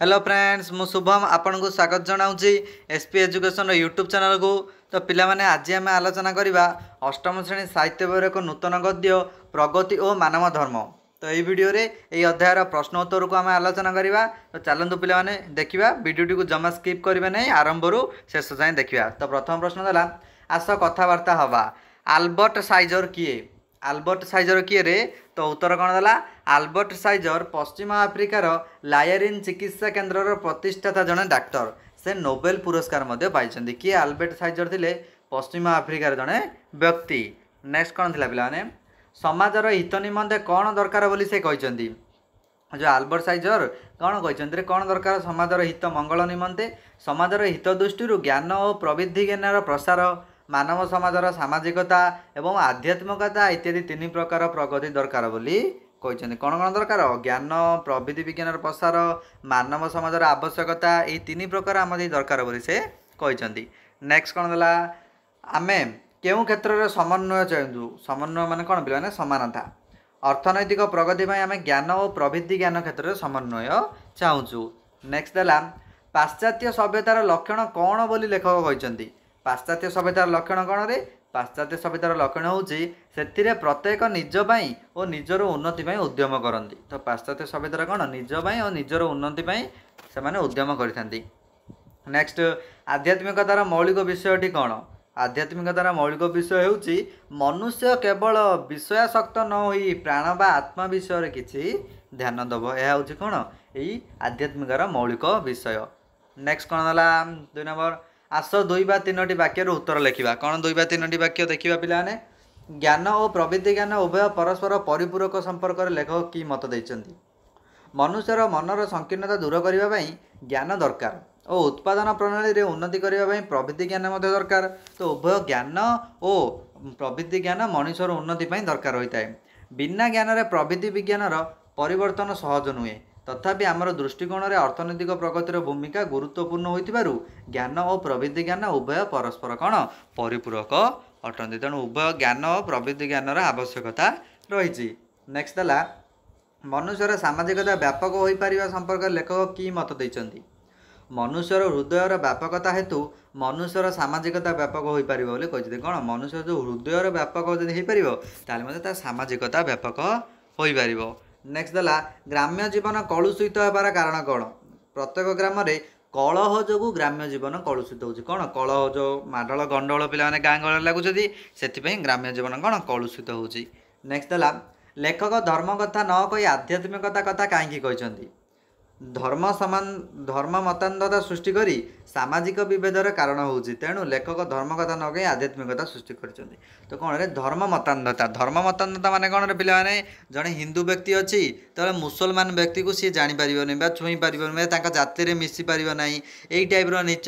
hello friends ମୁଁ ଶୁଭମ ଆପଣଙ୍କୁ ସ୍ୱାଗତ ଜଣାଉଛି ଏସ୍ ପି ଏଜୁକେସନ୍ର ୟୁଟ୍ୟୁବ୍ ଚ୍ୟାନେଲ୍କୁ ତ ପିଲାମାନେ ଆଜି ଆମେ ଆଲୋଚନା କରିବା ଅଷ୍ଟମ ଶ୍ରେଣୀ ସାହିତ୍ୟ ବ୍ୟୟର ଏକ ନୂତନ ଗଦ୍ୟ ପ୍ରଗତି ଓ ମାନବ ଧର୍ମ ତ ଏହି ଭିଡ଼ିଓରେ ଏହି ଅଧ୍ୟାୟର ପ୍ରଶ୍ନ ଉତ୍ତରକୁ ଆମେ ଆଲୋଚନା କରିବା ତ ଚାଲନ୍ତୁ ପିଲାମାନେ ଦେଖିବା ଭିଡ଼ିଓଟିକୁ ଜମା ସ୍କିପ୍ କରିବା ନାହିଁ ଆରମ୍ଭରୁ ଶେଷ ଯାଏଁ ଦେଖିବା ତ ପ୍ରଥମ ପ୍ରଶ୍ନ ହେଲା ଆସ କଥାବାର୍ତ୍ତା ହେବା ଆଲବର୍ଟ ସାଇଜର୍ କିଏ ଆଲବର୍ଟ ସାଇଜର କିଏ ରେ ତ ଉତ୍ତର କ'ଣ ଦେଲା ଆଲବର୍ଟ ସାଇଜର ପଶ୍ଚିମ ଆଫ୍ରିକାର ଲାୟରିନ୍ ଚିକିତ୍ସା କେନ୍ଦ୍ରର ପ୍ରତିଷ୍ଠାତା ଜଣେ ଡାକ୍ତର ସେ ନୋବେଲ ପୁରସ୍କାର ମଧ୍ୟ ପାଇଛନ୍ତି କିଏ ଆଲବର୍ଟ ସାଇଜର ଥିଲେ ପଶ୍ଚିମ ଆଫ୍ରିକାର ଜଣେ ବ୍ୟକ୍ତି ନେକ୍ସଟ କ'ଣ ଥିଲା ପିଲାମାନେ ସମାଜର ହିତ ନିମନ୍ତେ କ'ଣ ଦରକାର ବୋଲି ସେ କହିଛନ୍ତି ଯେଉଁ ଆଲବର୍ଟ ସାଇଜର କ'ଣ କହିଛନ୍ତି ରେ କ'ଣ ଦରକାର ସମାଜର ହିତ ମଙ୍ଗଳ ନିମନ୍ତେ ସମାଜର ହିତ ଦୃଷ୍ଟିରୁ ଜ୍ଞାନ ଓ ପ୍ରବିଧି ଜ୍ଞାନର ପ୍ରସାର ମାନବ ସମାଜର ସାମାଜିକତା ଏବଂ ଆଧ୍ୟାତ୍ମିକତା ଇତ୍ୟାଦି ତିନି ପ୍ରକାର ପ୍ରଗତି ଦରକାର ବୋଲି କହିଛନ୍ତି କ'ଣ କ'ଣ ଦରକାର ଜ୍ଞାନ ପ୍ରଭୃତି ବିଜ୍ଞାନର ପ୍ରସାର ମାନବ ସମାଜର ଆବଶ୍ୟକତା ଏଇ ତିନି ପ୍ରକାର ଆମ ଦରକାର ବୋଲି ସେ କହିଛନ୍ତି ନେକ୍ସଟ କ'ଣ ହେଲା ଆମେ କେଉଁ କ୍ଷେତ୍ରରେ ସମନ୍ୱୟ ଚାହୁଁଛୁ ସମନ୍ୱୟ ମାନେ କ'ଣ ପିଲାମାନେ ସମାନତା ଅର୍ଥନୈତିକ ପ୍ରଗତି ପାଇଁ ଆମେ ଜ୍ଞାନ ଓ ପ୍ରଭୃତି ଜ୍ଞାନ କ୍ଷେତ୍ରରେ ସମନ୍ୱୟ ଚାହୁଁଛୁ ନେକ୍ସଟ ହେଲା ପାଶ୍ଚାତ୍ୟ ସଭ୍ୟତାର ଲକ୍ଷଣ କ'ଣ ବୋଲି ଲେଖକ କହିଛନ୍ତି ପାଶ୍ଚାତ୍ୟ ସଭ୍ୟତାର ଲକ୍ଷଣ କ'ଣ ରେ ପାଶ୍ଚାତ୍ୟ ସଭ୍ୟତାର ଲକ୍ଷଣ ହେଉଛି ସେଥିରେ ପ୍ରତ୍ୟେକ ନିଜ ପାଇଁ ଓ ନିଜର ଉନ୍ନତି ପାଇଁ ଉଦ୍ୟମ କରନ୍ତି ତ ପାଶ୍ଚାତ୍ୟ ସଭ୍ୟତାର କ'ଣ ନିଜ ପାଇଁ ଓ ନିଜର ଉନ୍ନତି ପାଇଁ ସେମାନେ ଉଦ୍ୟମ କରିଥାନ୍ତି ନେକ୍ସଟ ଆଧ୍ୟାତ୍ମିକତାର ମୌଳିକ ବିଷୟଟି କ'ଣ ଆଧ୍ୟାତ୍ମିକତାର ମୌଳିକ ବିଷୟ ହେଉଛି ମନୁଷ୍ୟ କେବଳ ବିଷୟାସକ୍ତ ନ ହୋଇ ପ୍ରାଣ ବା ଆତ୍ମା ବିଷୟରେ କିଛି ଧ୍ୟାନ ଦେବ ଏହା ହେଉଛି କ'ଣ ଏଇ ଆଧ୍ୟାତ୍ମିକର ମୌଳିକ ବିଷୟ ନେକ୍ସଟ କ'ଣ ହେଲା ଦୁଇ ନମ୍ବର ଆସ ଦୁଇ ବା ତିନୋଟି ବାକ୍ୟରୁ ଉତ୍ତର ଲେଖିବା କ'ଣ ଦୁଇ ବା ତିନୋଟି ବାକ୍ୟ ଦେଖିବା ପିଲାମାନେ ଜ୍ଞାନ ଓ ପ୍ରବୃତ୍ତି ଜ୍ଞାନ ଉଭୟ ପରସ୍ପର ପରିପୂରକ ସମ୍ପର୍କରେ ଲେଖକ କି ମତ ଦେଇଛନ୍ତି ମନୁଷ୍ୟର ମନର ସଂକୀର୍ଣ୍ଣତା ଦୂର କରିବା ପାଇଁ ଜ୍ଞାନ ଦରକାର ଓ ଉତ୍ପାଦନ ପ୍ରଣାଳୀରେ ଉନ୍ନତି କରିବା ପାଇଁ ପ୍ରବୃତ୍ତି ଜ୍ଞାନ ମଧ୍ୟ ଦରକାର ତ ଉଭୟ ଜ୍ଞାନ ଓ ପ୍ରବୃତ୍ତି ଜ୍ଞାନ ମଣିଷର ଉନ୍ନତି ପାଇଁ ଦରକାର ହୋଇଥାଏ ବିନା ଜ୍ଞାନରେ ପ୍ରବୃତ୍ତି ବିଜ୍ଞାନର ପରିବର୍ତ୍ତନ ସହଜ ନୁହେଁ ତଥାପି ଆମର ଦୃଷ୍ଟିକୋଣରେ ଅର୍ଥନୈତିକ ପ୍ରଗତିର ଭୂମିକା ଗୁରୁତ୍ୱପୂର୍ଣ୍ଣ ହୋଇଥିବାରୁ ଜ୍ଞାନ ଓ ପ୍ରଭୃତି ଜ୍ଞାନ ଉଭୟ ପରସ୍ପର କ'ଣ ପରିପୂରକ ଅଟନ୍ତି ତେଣୁ ଉଭୟ ଜ୍ଞାନ ଓ ପ୍ରଭୃତି ଜ୍ଞାନର ଆବଶ୍ୟକତା ରହିଛି ନେକ୍ସଟ ହେଲା ମନୁଷ୍ୟର ସାମାଜିକତା ବ୍ୟାପକ ହୋଇପାରିବା ସମ୍ପର୍କରେ ଲେଖକ କି ମତ ଦେଇଛନ୍ତି ମନୁଷ୍ୟର ହୃଦୟର ବ୍ୟାପକତା ହେତୁ ମନୁଷ୍ୟର ସାମାଜିକତା ବ୍ୟାପକ ହୋଇପାରିବ ବୋଲି କହିଛନ୍ତି କ'ଣ ମନୁଷ୍ୟ ଯେଉଁ ହୃଦୟର ବ୍ୟାପକ ଯଦି ହୋଇପାରିବ ତାହେଲେ ମଧ୍ୟ ତା ସାମାଜିକତା ବ୍ୟାପକ ହୋଇପାରିବ ନେକ୍ସଟ ହେଲା ଗ୍ରାମ୍ୟ ଜୀବନ କଳୁଷିତ ହେବାର କାରଣ କ'ଣ ପ୍ରତ୍ୟେକ ଗ୍ରାମରେ କଳହ ଯୋଗୁଁ ଗ୍ରାମ୍ୟ ଜୀବନ କଳୁଷିତ ହେଉଛି କ'ଣ କଳହ ଯେଉଁ ମାଡ଼ଳ ଗଣ୍ଡଳ ପିଲାମାନେ ଗାଁ ଗହଳରେ ଲାଗୁଛନ୍ତି ସେଥିପାଇଁ ଗ୍ରାମ୍ୟ ଜୀବନ କ'ଣ କଳୁଷିତ ହେଉଛି ନେକ୍ସଟ ହେଲା ଲେଖକ ଧର୍ମ କଥା ନ କହି ଆଧ୍ୟାତ୍ମିକତା କଥା କାହିଁକି କହିଛନ୍ତି ଧର୍ମ ସମାନ ଧର୍ମ ମତାନ୍ତତା ସୃଷ୍ଟି କରି ସାମାଜିକ ବିଭେଦର କାରଣ ହେଉଛି ତେଣୁ ଲେଖକ ଧର୍ମ କଥା ନ କହି ଆଧ୍ୟାତ୍ମିକତା ସୃଷ୍ଟି କରିଛନ୍ତି ତ କ'ଣରେ ଧର୍ମ ମତାନ୍ତତା ଧର୍ମ ମତାନ୍ତତା ମାନେ କ'ଣରେ ପିଲାମାନେ ଜଣେ ହିନ୍ଦୁ ବ୍ୟକ୍ତି ଅଛି ତେବେ ମୁସଲମାନ ବ୍ୟକ୍ତିକୁ ସିଏ ଜାଣିପାରିବନି ବା ଛୁଇଁ ପାରିବନି ବା ତାଙ୍କ ଜାତିରେ ମିଶିପାରିବ ନାହିଁ ଏଇ ଟାଇପ୍ର ନିଚ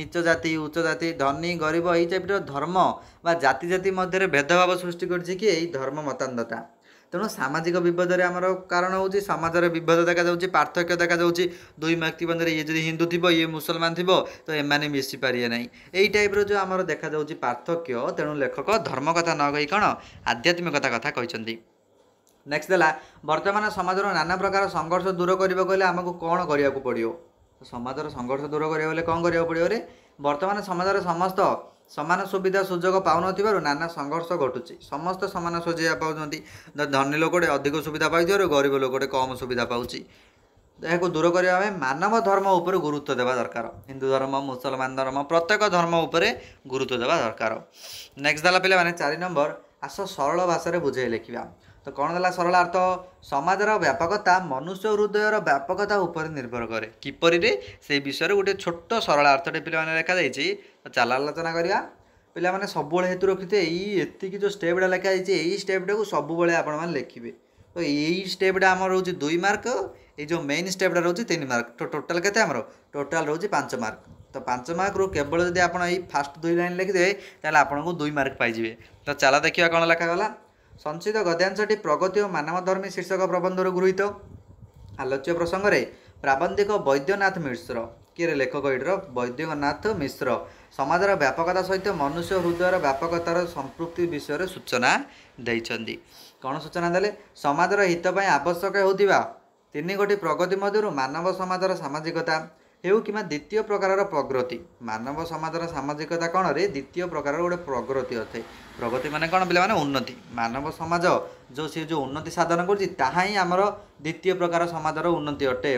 ନିଚ ଜାତି ଉଚ୍ଚ ଜାତି ଧନୀ ଗରିବ ଏଇ ଟାଇପ୍ର ଧର୍ମ ବା ଜାତି ଜାତି ମଧ୍ୟରେ ଭେଦଭାବ ସୃଷ୍ଟି କରିଛି କି ଏଇ ଧର୍ମ ମତାନ୍ତତା ତେଣୁ ସାମାଜିକ ବିବାଦରେ ଆମର କାରଣ ହେଉଛି ସମାଜର ବିବାଦ ଦେଖାଯାଉଛି ପାର୍ଥକ୍ୟ ଦେଖାଯାଉଛି ଦୁଇ ବ୍ୟକ୍ତି ମଧ୍ୟରେ ଇଏ ଯଦି ହିନ୍ଦୁ ଥିବ ଇଏ ମୁସଲମାନ ଥିବ ତ ଏମାନେ ମିଶିପାରିବେ ନାହିଁ ଏଇ ଟାଇପ୍ର ଯେଉଁ ଆମର ଦେଖାଯାଉଛି ପାର୍ଥକ୍ୟ ତେଣୁ ଲେଖକ ଧର୍ମ କଥା ନ କହି କ'ଣ ଆଧ୍ୟାତ୍ମିକତା କଥା କହିଛନ୍ତି ନେକ୍ସଟ୍ ହେଲା ବର୍ତ୍ତମାନ ସମାଜର ନାନା ପ୍ରକାର ସଂଘର୍ଷ ଦୂର କରିବାକୁ ହେଲେ ଆମକୁ କ'ଣ କରିବାକୁ ପଡ଼ିବ ସମାଜର ସଂଘର୍ଷ ଦୂର କରିବାକୁ ହେଲେ କ'ଣ କରିବାକୁ ପଡ଼ିବ ରେ ବର୍ତ୍ତମାନ ସମାଜର ସମସ୍ତ ସମାନ ସୁବିଧା ସୁଯୋଗ ପାଉନଥିବାରୁ ନାନା ସଂଘର୍ଷ ଘଟୁଛି ସମସ୍ତେ ସମାନ ସୁଯୋଗ ପାଉଛନ୍ତି ଧନୀ ଲୋକଟେ ଅଧିକ ସୁବିଧା ପାଇଥିବାରୁ ଗରିବ ଲୋକଟେ କମ୍ ସୁବିଧା ପାଉଛି ଏହାକୁ ଦୂର କରିବା ପାଇଁ ମାନବ ଧର୍ମ ଉପରେ ଗୁରୁତ୍ୱ ଦେବା ଦରକାର ହିନ୍ଦୁ ଧର୍ମ ମୁସଲମାନ ଧର୍ମ ପ୍ରତ୍ୟେକ ଧର୍ମ ଉପରେ ଗୁରୁତ୍ୱ ଦେବା ଦରକାର ନେକ୍ସଟ୍ ହେଲା ପିଲାମାନେ ଚାରି ନମ୍ବର ଆସ ସରଳ ଭାଷାରେ ବୁଝାଇ ଲେଖିବା ତ କ'ଣ ଦେଲା ସରଳାର୍ଥ ସମାଜର ବ୍ୟାପକତା ମନୁଷ୍ୟ ହୃଦୟର ବ୍ୟାପକତା ଉପରେ ନିର୍ଭର କରେ କିପରିରେ ସେଇ ବିଷୟରେ ଗୋଟେ ଛୋଟ ସରଳାର୍ଥଟେ ପିଲାମାନେ ଲେଖାଯାଇଛି ତ ଚାଲ ଆଲୋଚନା କରିବା ପିଲାମାନେ ସବୁବେଳେ ହେତୁ ରଖିଥିବେ ଏଇ ଏତିକି ଯେଉଁ ଷ୍ଟେପ୍ଟା ଲେଖାଯାଇଛି ଏଇ ଷ୍ଟେପ୍ଟାକୁ ସବୁବେଳେ ଆପଣମାନେ ଲେଖିବେ ତ ଏଇ ଷ୍ଟେପ୍ଟା ଆମର ରହୁଛି ଦୁଇ ମାର୍କ ଏଇ ଯେଉଁ ମେନ୍ ଷ୍ଟେପ୍ଟା ରହୁଛି ତିନି ମାର୍କ ତ ଟୋଟାଲ୍ କେତେ ଆମର ଟୋଟାଲ୍ ରହୁଛି ପାଞ୍ଚ ମାର୍କ ତ ପାଞ୍ଚ ମାର୍କରୁ କେବଳ ଯଦି ଆପଣ ଏଇ ଫାର୍ଷ୍ଟ ଦୁଇ ଲାଇନ୍ ଲେଖିଦେବେ ତାହେଲେ ଆପଣଙ୍କୁ ଦୁଇ ମାର୍କ ପାଇଯିବେ ତ ଚାଲ ଦେଖିବା କ'ଣ ଲେଖାଗଲା ସଞ୍ଚିତ ଗଦ୍ୟାଂଶଟି ପ୍ରଗତି ଓ ମାନବଧର୍ମୀ ଶୀର୍ଷକ ପ୍ରବନ୍ଧରୁ ଗୃହୀତ ଆଲୋଚ୍ୟ ପ୍ରସଙ୍ଗରେ ପ୍ରାବନ୍ଧିକ ବୈଦ୍ୟନାଥ ମିଶ୍ର କିଏରେ ଲେଖକ ଏଇଟିର ବୈଦ୍ୟନାଥ ମିଶ୍ର ସମାଜର ବ୍ୟାପକତା ସହିତ ମନୁଷ୍ୟ ହୃଦୟର ବ୍ୟାପକତାର ସମ୍ପୃକ୍ତି ବିଷୟରେ ସୂଚନା ଦେଇଛନ୍ତି କ'ଣ ସୂଚନା ଦେଲେ ସମାଜର ହିତ ପାଇଁ ଆବଶ୍ୟକ ହେଉଥିବା ତିନି ଗୋଟି ପ୍ରଗତି ମଧ୍ୟରୁ ମାନବ ସମାଜର ସାମାଜିକତା ହେଉ କିମ୍ବା ଦ୍ୱିତୀୟ ପ୍ରକାରର ପ୍ରଗତି ମାନବ ସମାଜର ସାମାଜିକତା କ'ଣରେ ଦ୍ୱିତୀୟ ପ୍ରକାରର ଗୋଟେ ପ୍ରଗତି ଅଛି ପ୍ରଗତି ମାନେ କ'ଣ ପିଲାମାନେ ଉନ୍ନତି ମାନବ ସମାଜ ଯେଉଁ ସେ ଯେଉଁ ଉନ୍ନତି ସାଧନ କରୁଛି ତାହା ହିଁ ଆମର ଦ୍ୱିତୀୟ ପ୍ରକାର ସମାଜର ଉନ୍ନତି ଅଟେ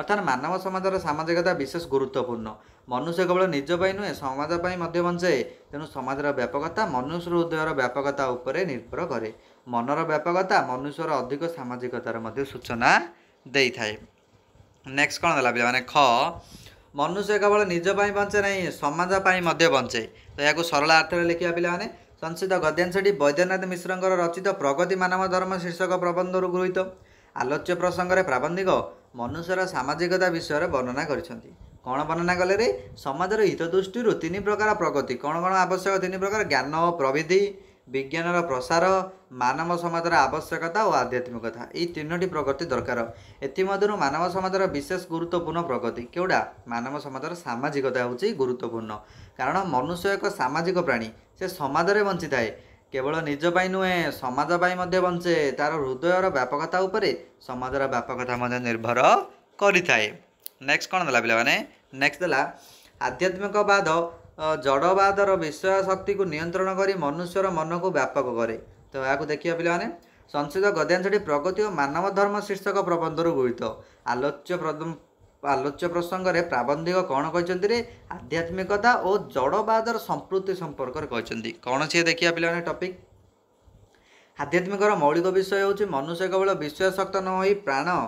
ଅର୍ଥାତ୍ ମାନବ ସମାଜର ସାମାଜିକତା ବିଶେଷ ଗୁରୁତ୍ୱପୂର୍ଣ୍ଣ ମନୁଷ୍ୟ କେବଳ ନିଜ ପାଇଁ ନୁହେଁ ସମାଜ ପାଇଁ ମଧ୍ୟ ବଞ୍ଚେ ତେଣୁ ସମାଜର ବ୍ୟାପକତା ମନୁଷ୍ୟର ହୃଦୟର ବ୍ୟାପକତା ଉପରେ ନିର୍ଭର କରେ ମନର ବ୍ୟାପକତା ମନୁଷ୍ୟର ଅଧିକ ସାମାଜିକତାର ମଧ୍ୟ ସୂଚନା ଦେଇଥାଏ ନେକ୍ସଟ କ'ଣ ଦେଲା ପିଲାମାନେ ଖ ମନୁଷ୍ୟ କେବଳ ନିଜ ପାଇଁ ବଞ୍ଚେ ନାହିଁ ସମାଜ ପାଇଁ ମଧ୍ୟ ବଞ୍ଚେ ତ ଏହାକୁ ସରଳ ଅର୍ଥରେ ଲେଖିବା ପିଲାମାନେ ସଂସ୍କୃତ ଗଦ୍ୟାଂଶଟି ବୈଦ୍ୟନାଥ ମିଶ୍ରଙ୍କର ରଚିତ ପ୍ରଗତି ମାନବ ଧର୍ମ ଶୀର୍ଷକ ପ୍ରବନ୍ଧରୁ ଗୃହୀତ ଆଲୋଚ୍ୟ ପ୍ରସଙ୍ଗରେ ପ୍ରାବନ୍ଧିକ ମନୁଷ୍ୟର ସାମାଜିକତା ବିଷୟରେ ବର୍ଣ୍ଣନା କରିଛନ୍ତି କ'ଣ ବର୍ଣ୍ଣନା କଲେ ରେ ସମାଜର ହିତ ଦୃଷ୍ଟିରୁ ତିନି ପ୍ରକାର ପ୍ରଗତି କ'ଣ କ'ଣ ଆବଶ୍ୟକ ତିନି ପ୍ରକାର ଜ୍ଞାନ ପ୍ରବିଧି ବିଜ୍ଞାନର ପ୍ରସାର ମାନବ ସମାଜର ଆବଶ୍ୟକତା ଓ ଆଧ୍ୟାତ୍ମିକତା ଏଇ ତିନୋଟି ପ୍ରଗତି ଦରକାର ଏଥିମଧ୍ୟରୁ ମାନବ ସମାଜର ବିଶେଷ ଗୁରୁତ୍ୱପୂର୍ଣ୍ଣ ପ୍ରଗତି କେଉଁଟା ମାନବ ସମାଜର ସାମାଜିକତା ହେଉଛି ଗୁରୁତ୍ୱପୂର୍ଣ୍ଣ କାରଣ ମନୁଷ୍ୟ ଏକ ସାମାଜିକ ପ୍ରାଣୀ ସେ ସମାଜରେ ବଞ୍ଚିଥାଏ କେବଳ ନିଜ ପାଇଁ ନୁହେଁ ସମାଜ ପାଇଁ ମଧ୍ୟ ବଞ୍ଚେ ତା'ର ହୃଦୟର ବ୍ୟାପକତା ଉପରେ ସମାଜର ବ୍ୟାପକତା ମଧ୍ୟ ନିର୍ଭର କରିଥାଏ ନେକ୍ସଟ କ'ଣ ଦେଲା ପିଲାମାନେ ନେକ୍ସଟ ଦେଲା ଆଧ୍ୟାତ୍ମିକବାଦ ଜଡ଼ବାଦର ବିଷୟ ଶକ୍ତିକୁ ନିୟନ୍ତ୍ରଣ କରି ମନୁଷ୍ୟର ମନକୁ ବ୍ୟାପକ କରେ ତ ଏହାକୁ ଦେଖିବା ପିଲାମାନେ ସଂସ୍କୃତ ଗଦ୍ୟାଂଶଟି ପ୍ରଗତି ଓ ମାନବ ଧର୍ମ ଶୀର୍ଷକ ପ୍ରବନ୍ଧରୁ ଗୃହୀତ ଆଲୋଚ୍ୟ ଆଲୋଚ୍ୟ ପ୍ରସଙ୍ଗରେ ପ୍ରାବନ୍ଧିକ କ'ଣ କହିଛନ୍ତି ରେ ଆଧ୍ୟାତ୍ମିକତା ଓ ଜଡ଼ବାଦର ସମ୍ପୃକ୍ତି ସମ୍ପର୍କରେ କହିଛନ୍ତି କ'ଣ ସିଏ ଦେଖିବା ପିଲାମାନେ ଟପିକ୍ ଆଧ୍ୟାତ୍ମିକର ମୌଳିକ ବିଷୟ ହେଉଛି ମନୁଷ୍ୟ କେବଳ ବିଶ୍ୱାସକ୍ତ ନ ହୋଇ ପ୍ରାଣ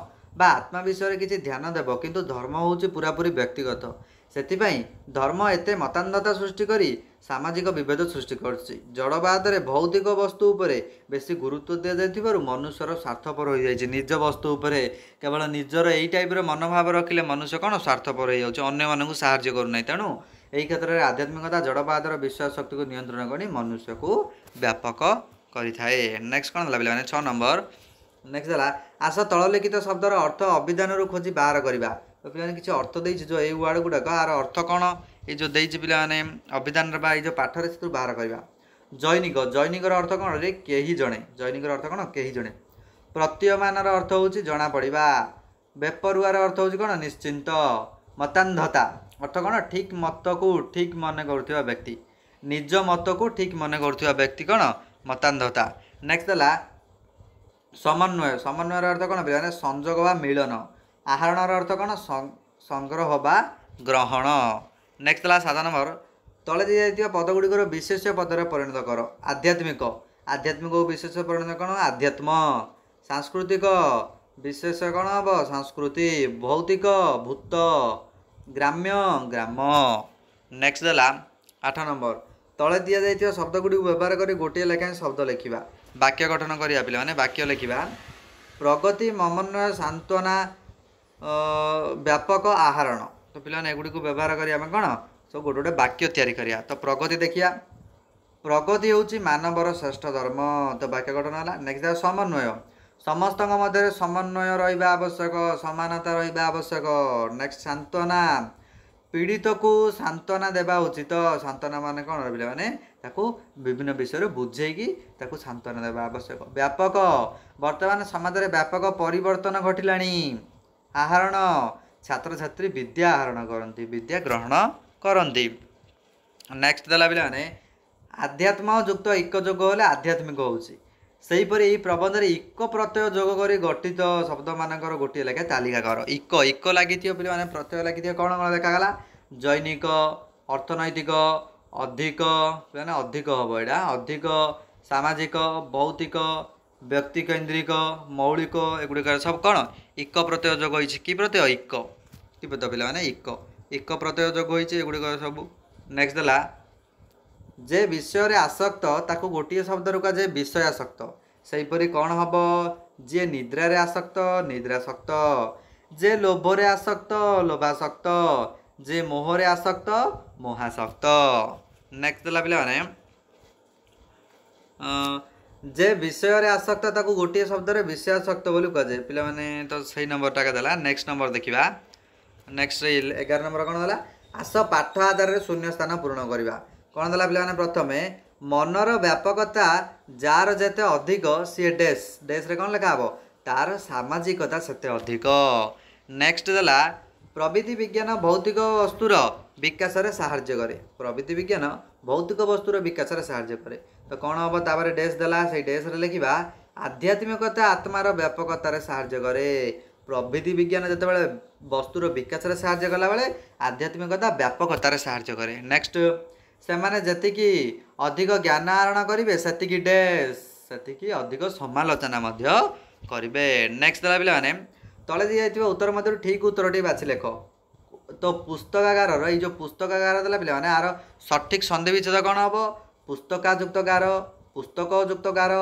ବା ଆତ୍ମା ବିଷୟରେ କିଛି ଧ୍ୟାନ ଦେବ କିନ୍ତୁ ଧର୍ମ ହେଉଛି ପୁରାପୁରି ବ୍ୟକ୍ତିଗତ ସେଥିପାଇଁ ଧର୍ମ ଏତେ ମତାନ୍ଧତା ସୃଷ୍ଟି କରି ସାମାଜିକ ବିଭେଦ ସୃଷ୍ଟି କରୁଛି ଜଡ଼ବାଦରେ ଭୌତିକ ବସ୍ତୁ ଉପରେ ବେଶୀ ଗୁରୁତ୍ୱ ଦିଆଯାଇଥିବାରୁ ମନୁଷ୍ୟର ସ୍ୱାର୍ଥପର ହୋଇଯାଇଛି ନିଜ ବସ୍ତୁ ଉପରେ କେବଳ ନିଜର ଏଇ ଟାଇପ୍ର ମନୋଭାବ ରଖିଲେ ମନୁଷ୍ୟ କ'ଣ ସ୍ୱାର୍ଥପର ହୋଇଯାଉଛି ଅନ୍ୟମାନଙ୍କୁ ସାହାଯ୍ୟ କରୁନାହିଁ ତେଣୁ ଏହି କ୍ଷେତ୍ରରେ ଆଧ୍ୟାତ୍ମିକତା ଜଡ଼ବାଦର ବିଶ୍ୱାସ ଶକ୍ତିକୁ ନିୟନ୍ତ୍ରଣ କରି ମନୁଷ୍ୟକୁ ବ୍ୟାପକ କରିଥାଏ ନେକ୍ସଟ କ'ଣ ହେଲା ପିଲାମାନେ ଛଅ ନମ୍ବର ନେକ୍ସଟ ହେଲା ଆସ ତଳଲିଖିତ ଶବ୍ଦର ଅର୍ଥ ଅଭିଧାନରୁ ଖୋଜି ବାହାର କରିବା ପିଲାମାନେ କିଛି ଅର୍ଥ ଦେଇଛି ଯେଉଁ ଏଇ ୱାର୍ଡ଼ ଗୁଡ଼ାକ ଆର ଅର୍ଥ କ'ଣ ଏ ଯେଉଁ ଦେଇଛି ପିଲାମାନେ ଅଭିଧାନରେ ବା ଏଇ ଯେଉଁ ପାଠରେ ସେଥିରୁ ବାହାର କରିବା ଜୈନିକ ଜୈନିକର ଅର୍ଥ କ'ଣ ରେ କେହି ଜଣେ ଜୈନିକର ଅର୍ଥ କ'ଣ କେହି ଜଣେ ପ୍ରତୀୟମାନର ଅର୍ଥ ହେଉଛି ଜଣାପଡ଼ିବା ବେପରୁଆର ଅର୍ଥ ହେଉଛି କ'ଣ ନିଶ୍ଚିନ୍ତ ମତାନ୍ଧତା ଅର୍ଥ କ'ଣ ଠିକ୍ ମତକୁ ଠିକ୍ ମନେ କରୁଥିବା ବ୍ୟକ୍ତି ନିଜ ମତକୁ ଠିକ୍ ମନେ କରୁଥିବା ବ୍ୟକ୍ତି କ'ଣ ମତାନ୍ଧତା ନେକ୍ସଟ୍ ହେଲା ସମନ୍ୱୟ ସମନ୍ୱୟର ଅର୍ଥ କ'ଣ ପିଲାମାନେ ସଂଯୋଗ ବା ମିଳନ ଆହରଣର ଅର୍ଥ କ'ଣ ସଂଗ୍ରହ ବା ଗ୍ରହଣ ନେକ୍ସଟ ହେଲା ସାତ ନମ୍ବର ତଳେ ଦିଆଯାଇଥିବା ପଦ ଗୁଡ଼ିକର ବିଶେଷ ପଦରେ ପରିଣତ କର ଆଧ୍ୟାତ୍ମିକ ଆଧ୍ୟାତ୍ମିକ ଓ ବିଶେଷ ପରିଣତ କ'ଣ ଆଧ୍ୟାତ୍ମ ସାଂସ୍କୃତିକ ବିଶେଷ କ'ଣ ହେବ ସଂସ୍କୃତି ଭୌତିକ ଭୂତ ଗ୍ରାମ୍ୟ ଗ୍ରାମ ନେକ୍ସଟ ହେଲା ଆଠ ନମ୍ବର ତଳେ ଦିଆଯାଇଥିବା ଶବ୍ଦଗୁଡ଼ିକୁ ବ୍ୟବହାର କରି ଗୋଟିଏ ଲେଖାଏଁ ଶବ୍ଦ ଲେଖିବା ବାକ୍ୟ ଗଠନ କରିବା ପିଲାମାନେ ବାକ୍ୟ ଲେଖିବା ପ୍ରଗତି ମମନ୍ୱୟ ସାନ୍ତ୍ୱନା ବ୍ୟାପକ ଆହରଣ ତ ପିଲାମାନେ ଏଗୁଡ଼ିକୁ ବ୍ୟବହାର କରିବା ଆମେ କ'ଣ ସବୁ ଗୋଟେ ଗୋଟେ ବାକ୍ୟ ତିଆରି କରିବା ତ ପ୍ରଗତି ଦେଖିବା ପ୍ରଗତି ହେଉଛି ମାନବର ଶ୍ରେଷ୍ଠ ଧର୍ମ ତ ବାକ୍ୟ ଗଠନ ହେଲା ନେକ୍ସଟ ସମନ୍ୱୟ ସମସ୍ତଙ୍କ ମଧ୍ୟରେ ସମନ୍ୱୟ ରହିବା ଆବଶ୍ୟକ ସମାନତା ରହିବା ଆବଶ୍ୟକ ନେକ୍ସଟ ସାନ୍ତ୍ୱନା ପୀଡ଼ିତକୁ ସାନ୍ତ୍ୱନା ଦେବା ଉଚିତ ସାନ୍ତ୍ୱନା ମାନେ କ'ଣ ପିଲାମାନେ ତାକୁ ବିଭିନ୍ନ ବିଷୟରେ ବୁଝେଇକି ତାକୁ ସାନ୍ତ୍ୱନା ଦେବା ଆବଶ୍ୟକ ବ୍ୟାପକ ବର୍ତ୍ତମାନ ସମାଜରେ ବ୍ୟାପକ ପରିବର୍ତ୍ତନ ଘଟିଲାଣି ଆହରଣ ଛାତ୍ରଛାତ୍ରୀ ବିଦ୍ୟା ଆହରଣ କରନ୍ତି ବିଦ୍ୟା ଗ୍ରହଣ କରନ୍ତି ନେକ୍ସଟ ଦେଲା ପିଲାମାନେ ଆଧ୍ୟାତ୍ମ ଯୁକ୍ତ ଏକ ଯୋଗ ହେଲେ ଆଧ୍ୟାତ୍ମିକ ହେଉଛି ସେହିପରି ଏହି ପ୍ରବନ୍ଧରେ ଇକ ପ୍ରତ୍ୟୟ ଯୋଗ କରି ଗଠିତ ଶବ୍ଦମାନଙ୍କର ଗୋଟିଏ ଲେଖା ତାଲିକା କର ଇକ ଇକ ଲାଗିଥିବ ପିଲାମାନେ ପ୍ରତ୍ୟୟ ଲାଗିଥିବ କ'ଣ କ'ଣ ଦେଖାଗଲା ଜୈନିକ ଅର୍ଥନୈତିକ ଅଧିକ ପିଲାମାନେ ଅଧିକ ହେବ ଏଇଟା ଅଧିକ ସାମାଜିକ ଭୌତିକ ব্যক্তিকেন্দ্রিক মৌলিক এগুড়িকার সব কোণ ইক প্রত্যয় যোগ হয়েছে কি প্রত্যয় ইক কি প্রত্যয় পিলা মানে ইক ইক প্রত্যয় যোগ হয়েছে এগুড়িক সবু নেক্সট হল যে বিষয়ে আসক্ত তাকে গোটিয়ে শব্দরে কুযায় বিষয় আসক্ত সেইপরি কোণ হব যে নিদ্রারে আসক্ত নিদ্রাসক্ত যে লোভরে আসক্ত লোভাসক্ত যে মোহরে আসক্ত মোহাসক্ত নেক্সট দেলা পিলা মানে ଯେ ବିଷୟରେ ଆସକ୍ତ ତାକୁ ଗୋଟିଏ ଶବ୍ଦରେ ବିଷୟ ଆସକ୍ତ ବୋଲି କୁହାଯାଏ ପିଲାମାନେ ତ ସେଇ ନମ୍ବରଟାକ ଦେଲା ନେକ୍ସଟ ନମ୍ବର ଦେଖିବା ନେକ୍ସଟ ଏଗାର ନମ୍ବର କ'ଣ ଦେଲା ଆସ ପାଠ ଆଧାରରେ ଶୂନ୍ୟ ସ୍ଥାନ ପୂରଣ କରିବା କ'ଣ ଦେଲା ପିଲାମାନେ ପ୍ରଥମେ ମନର ବ୍ୟାପକତା ଯାହାର ଯେତେ ଅଧିକ ସିଏ ଡେସ୍ ଡେସ୍ରେ କ'ଣ ଲେଖା ହେବ ତାର ସାମାଜିକତା ସେତେ ଅଧିକ ନେକ୍ସଟ ଦେଲା ପ୍ରବିଧି ବିଜ୍ଞାନ ଭୌତିକ ବସ୍ତୁର ବିକାଶରେ ସାହାଯ୍ୟ କରେ ପ୍ରଭୃତି ବିଜ୍ଞାନ ଭୌତିକ ବସ୍ତୁର ବିକାଶରେ ସାହାଯ୍ୟ କରେ ତ କ'ଣ ହେବ ତାପରେ ଡ୍ରେସ୍ ଦେଲା ସେଇ ଡ୍ରେସ୍ରେ ଲେଖିବା ଆଧ୍ୟାତ୍ମିକତା ଆତ୍ମାର ବ୍ୟାପକତାରେ ସାହାଯ୍ୟ କରେ ପ୍ରଭୃତି ବିଜ୍ଞାନ ଯେତେବେଳେ ବସ୍ତୁର ବିକାଶରେ ସାହାଯ୍ୟ କଲାବେଳେ ଆଧ୍ୟାତ୍ମିକତା ବ୍ୟାପକତାରେ ସାହାଯ୍ୟ କରେ ନେକ୍ସଟ ସେମାନେ ଯେତିକି ଅଧିକ ଜ୍ଞାନ ଆହରଣ କରିବେ ସେତିକି ଡ୍ରେସ୍ ସେତିକି ଅଧିକ ସମାଲୋଚନା ମଧ୍ୟ କରିବେ ନେକ୍ସଟ ଦେଲା ପିଲାମାନେ ତଳେ ଦିଆଯାଇଥିବା ଉତ୍ତର ମଧ୍ୟରୁ ଠିକ୍ ଉତ୍ତରଟି ବାଛି ଲେଖ ତୋ ପୁସ୍ତକାଗାରର ଏଇ ଯେଉଁ ପୁସ୍ତକାଗାର ଦେଲା ପିଲାମାନେ ଆର ସଠିକ୍ ସନ୍ଧି ବିଚ୍ଛେଦ କ'ଣ ହେବ ପୁସ୍ତକାଯୁକ୍ତ ଗାର ପୁସ୍ତକଯୁକ୍ତ ଗାର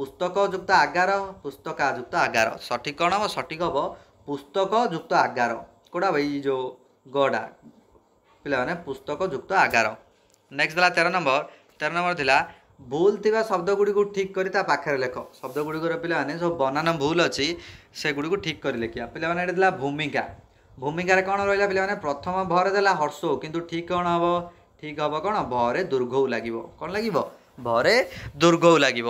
ପୁସ୍ତକଯୁକ୍ତ ଆଗାର ପୁସ୍ତକାଯୁକ୍ତ ଆଗାର ସଠିକ୍ କ'ଣ ହେବ ସଠିକ୍ ହେବ ପୁସ୍ତକଯୁକ୍ତ ଆଗାର କେଉଁଟା ଏଇ ଯେଉଁ ଗଡ଼ା ପିଲାମାନେ ପୁସ୍ତକଯୁକ୍ତ ଆଗାର ନେକ୍ସଟ୍ ହେଲା ତେର ନମ୍ବର ତେର ନମ୍ବର ଥିଲା ଭୁଲ ଥିବା ଶବ୍ଦଗୁଡ଼ିକୁ ଠିକ୍ କରି ତା ପାଖରେ ଲେଖ ଶବ୍ଦଗୁଡ଼ିକର ପିଲାମାନେ ଯେଉଁ ବନାନ ଭୁଲ ଅଛି ସେଗୁଡ଼ିକୁ ଠିକ୍ କରି ଲେଖିବା ପିଲାମାନେ ଏଇଟା ଥିଲା ଭୂମିକା ଭୂମିକାରେ କ'ଣ ରହିଲା ପିଲାମାନେ ପ୍ରଥମ ଭରେ ଦେଲା ହର୍ଷଉ କିନ୍ତୁ ଠିକ୍ କ'ଣ ହେବ ଠିକ୍ ହେବ କ'ଣ ଭରେ ଦୁର୍ଘଉ ଲାଗିବ କ'ଣ ଲାଗିବ ଭରେ ଦୁର୍ଘଉ ଲାଗିବ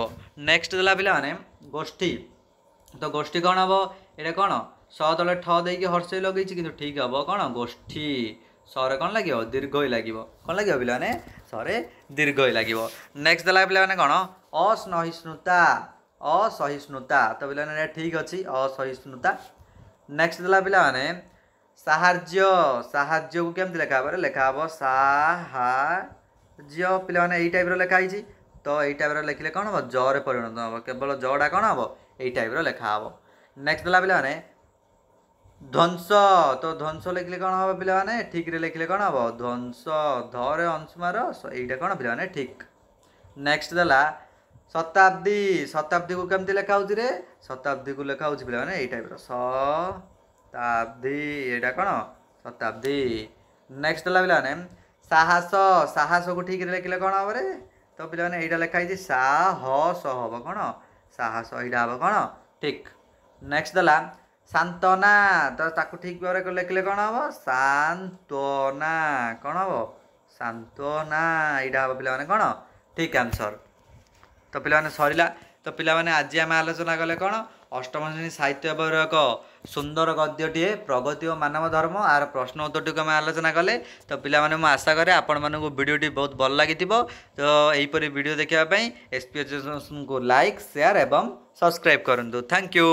ନେକ୍ସଟ ଦେଲା ପିଲାମାନେ ଗୋଷ୍ଠୀ ତ ଗୋଷ୍ଠୀ କ'ଣ ହେବ ଏଇଟା କ'ଣ ସ ତଳେ ଠ ଦେଇକି ହର୍ଷେଇ ଲଗେଇଛି କିନ୍ତୁ ଠିକ୍ ହେବ କ'ଣ ଗୋଷ୍ଠୀ ସରେ କ'ଣ ଲାଗିବ ଦୀର୍ଘଇ ଲାଗିବ କ'ଣ ଲାଗିବ ପିଲାମାନେ ସରେ ଦୀର୍ଘଇ ଲାଗିବ ନେକ୍ସଟ ଦେଲା ପିଲାମାନେ କ'ଣ ଅସହିଷ୍ଣୁତା ଅସହିଷ୍ଣୁତା ତ ପିଲାମାନେ ଠିକ୍ ଅଛି ଅସହିଷ୍ଣୁତା ନେକ୍ସଟ ଦେଲା ପିଲାମାନେ ସାହାଯ୍ୟ ସାହାଯ୍ୟକୁ କେମିତି ଲେଖା ହେବ ଲେଖା ହେବ ସାହାଯ୍ୟ ପିଲାମାନେ ଏଇ ଟାଇପ୍ର ଲେଖା ହେଇଛି ତ ଏଇ ଟାଇପ୍ର ଲେଖିଲେ କ'ଣ ହେବ ଜରେ ପରିଣତ ହେବ କେବଳ ଜଟା କ'ଣ ହେବ ଏଇ ଟାଇପ୍ର ଲେଖା ହେବ ନେକ୍ସଟ ଦେଲା ପିଲାମାନେ ଧ୍ୱଂସ ତ ଧ୍ୱଂସ ଲେଖିଲେ କ'ଣ ହେବ ପିଲାମାନେ ଠିକ୍ରେ ଲେଖିଲେ କ'ଣ ହେବ ଧ୍ୱଂସ ଧରେ ଅଂଶୁମାର ଏଇଟା କ'ଣ ପିଲାମାନେ ଠିକ୍ ନେକ୍ସଟ ଦେଲା ଶତାବ୍ଦୀ ଶତାବ୍ଦୀକୁ କେମିତି ଲେଖା ହେଉଛି ରେ ଶତାବ୍ଦୀକୁ ଲେଖା ହେଉଛି ପିଲାମାନେ ଏଇ ଟାଇପ୍ର ସ ଶତାବ୍ଦୀ ଏଇଟା କ'ଣ ଶତାବ୍ଦୀ ନେକ୍ସଟ ହେଲା ପିଲାମାନେ ସାହସ ସାହସକୁ ଠିକରେ ଲେଖିଲେ କ'ଣ ହେବରେ ତ ପିଲାମାନେ ଏଇଟା ଲେଖା ହେଇଛି ସାହସ ହେବ କ'ଣ ସାହସ ଏଇଟା ହେବ କ'ଣ ଠିକ୍ ନେକ୍ସଟ ଦେଲା ସାନ୍ତନା ତ ତାକୁ ଠିକ୍ ଭାବରେ ଲେଖିଲେ କ'ଣ ହେବ ସାନ୍ତନା କ'ଣ ହେବ ସାନ୍ତନା ଏଇଟା ହେବ ପିଲାମାନେ କ'ଣ ଠିକ୍ ଆନ୍ସର୍ ତ ପିଲାମାନେ ସରିଲା ତ ପିଲାମାନେ ଆଜି ଆମେ ଆଲୋଚନା କଲେ କ'ଣ अष्टम श्रेणी साहित्य सुन्दर गद्यटिए प्रगति मानव धर्म आ प्रश्न उत्तर टु म आलोचना कले त पि म आशा क्या आपडिटी बहुत भागिथ्यो त यपरि भिडियो देखापे एक्सपिरियसम् लकयर ए सब्सक्राइब कन्डु थ्याङ्क यू